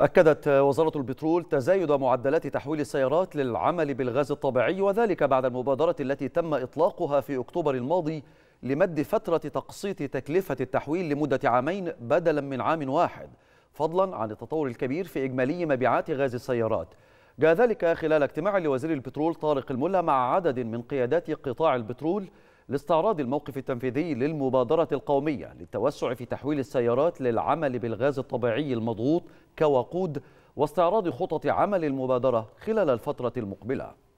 أكدت وزارة البترول تزايد معدلات تحويل السيارات للعمل بالغاز الطبيعي وذلك بعد المبادرة التي تم إطلاقها في أكتوبر الماضي لمد فترة تقسيط تكلفة التحويل لمدة عامين بدلا من عام واحد فضلا عن التطور الكبير في إجمالي مبيعات غاز السيارات جاء ذلك خلال اجتماع لوزير البترول طارق الملا مع عدد من قيادات قطاع البترول لاستعراض الموقف التنفيذي للمبادرة القومية للتوسع في تحويل السيارات للعمل بالغاز الطبيعي المضغوط كوقود واستعراض خطط عمل المبادرة خلال الفترة المقبلة